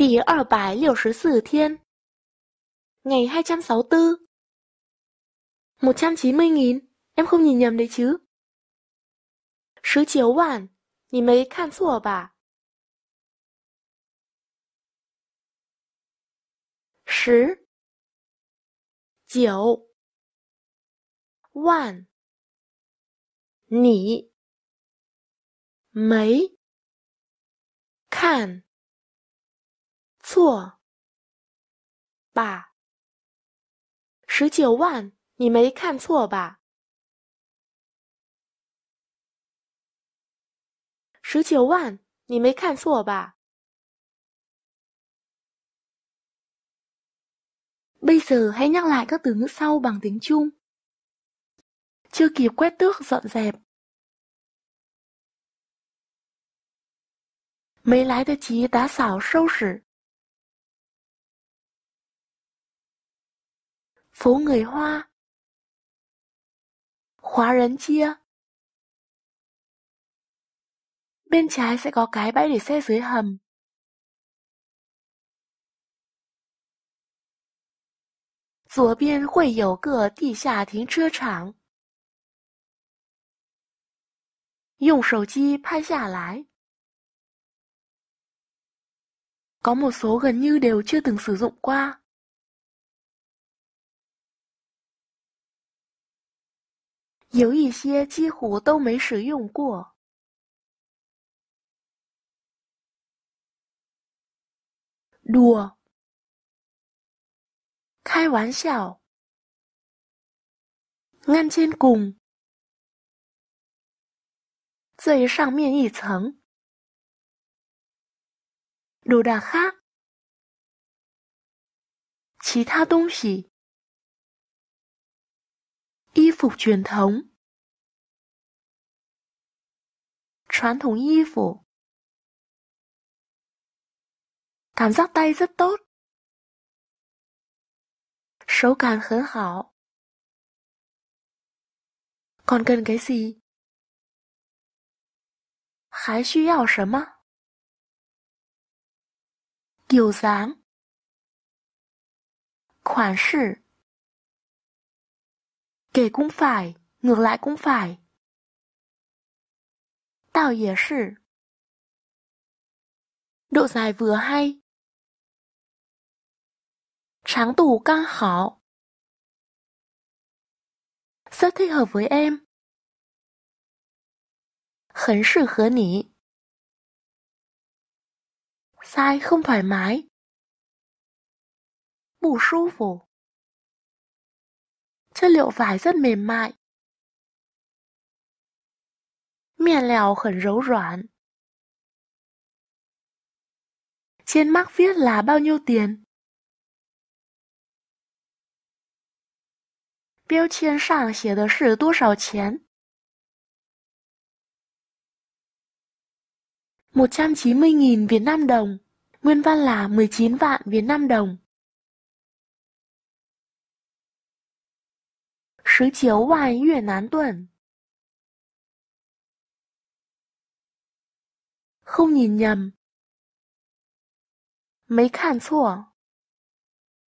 第二百六十四 thiên Ngày chín mươi nghìn Em không nhìn nhầm đấy chứ 19 vạn Nhìn mấy khan sủa bà 10 9 Vạn Nỉ Mấy Khan 错，吧，十九万，你没看错吧？十九万，你没看错吧？Bây giờ hãy nhắc lại các từ ngữ sau bằng tiếng Trung. Chưa kịp quét tước dọn dẹp. Mấy lái đã chí đá xảo sâu sử. phố người Hoa, khóa rấn chia. Bên trái sẽ có cái bãi để xe dưới hầm. 左边会有个地下停车场。用手机拍下来。Có Bên một số gần như đều chưa từng sử dụng qua. 有一些几乎都没使用过。đ 开玩笑。安监工，最上面一层。鲁 ũ 哈，其他东西。y phục truyền thống truyền thống y phục, cảm giác tay rất tốt. Sấu càn hớn hảo. Còn cần cái gì? Hái suy yào sớm á? Kiểu dáng. Khoản sự. Kể cũng phải, ngược lại cũng phải. tạo sự Độ dài vừa hay. Tráng tủ căng hảo. Rất thích hợp với em. Khấn sự hứa nỉ. Sai không thoải mái. Bù su phủ chất liệu vải rất mềm mại. Miền lèo 很柔软. Trên mắc viết là bao nhiêu tiền? Biêu trên sàng xỉa đờ sử tua sào chén. 190.000 Việt Nam đồng, nguyên văn là 19 vạn Việt Nam đồng. tứ chiếu ngoài 越南 tuần，không nhìn nhầm，没看错。